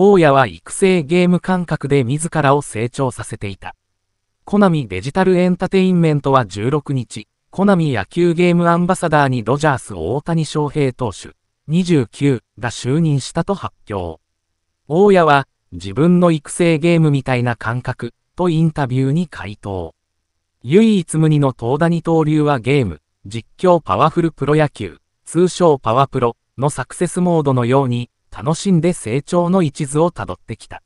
大家は育成ゲーム感覚で自らを成長させていた。コナミデジタルエンタテインメントは16日、コナミ野球ゲームアンバサダーにドジャース大谷翔平投手、29が就任したと発表。大家は、自分の育成ゲームみたいな感覚、とインタビューに回答。唯一無二の東谷二刀流はゲーム、実況パワフルプロ野球、通称パワプロのサクセスモードのように、楽しんで成長の一途をたどってきた。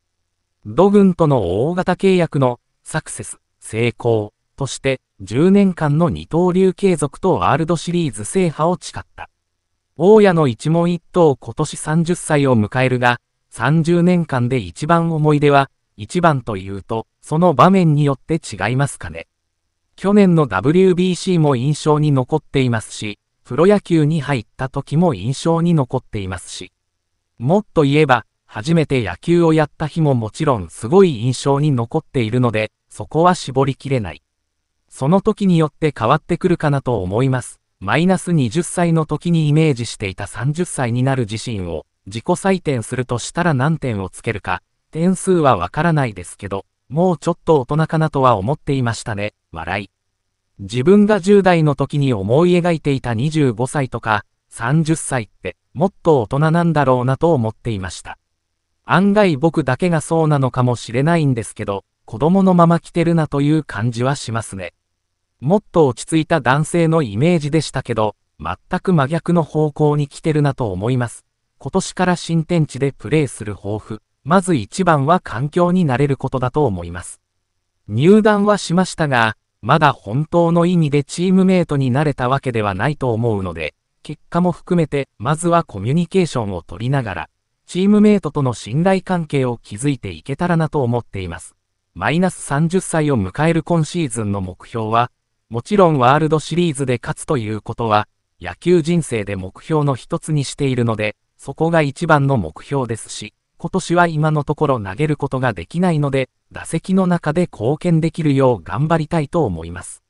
土軍との大型契約のサクセス、成功として10年間の二刀流継続とワールドシリーズ制覇を誓った。大家の一問一答今年30歳を迎えるが、30年間で一番思い出は、一番というと、その場面によって違いますかね。去年の WBC も印象に残っていますし、プロ野球に入った時も印象に残っていますし。もっと言えば、初めて野球をやった日ももちろんすごい印象に残っているので、そこは絞りきれない。その時によって変わってくるかなと思います。マイナス20歳の時にイメージしていた30歳になる自身を自己採点するとしたら何点をつけるか、点数はわからないですけど、もうちょっと大人かなとは思っていましたね、笑い。自分が10代の時に思い描いていた25歳とか30歳ってもっと大人なんだろうなと思っていました。案外僕だけがそうなのかもしれないんですけど、子供のまま来てるなという感じはしますね。もっと落ち着いた男性のイメージでしたけど、全く真逆の方向に来てるなと思います。今年から新天地でプレーする抱負。まず一番は環境に慣れることだと思います。入団はしましたが、まだ本当の意味でチームメイトになれたわけではないと思うので、結果も含めて、まずはコミュニケーションを取りながら、チームメイトとの信頼関係を築いていけたらなと思っています。マイナス30歳を迎える今シーズンの目標は、もちろんワールドシリーズで勝つということは、野球人生で目標の一つにしているので、そこが一番の目標ですし、今年は今のところ投げることができないので、打席の中で貢献できるよう頑張りたいと思います。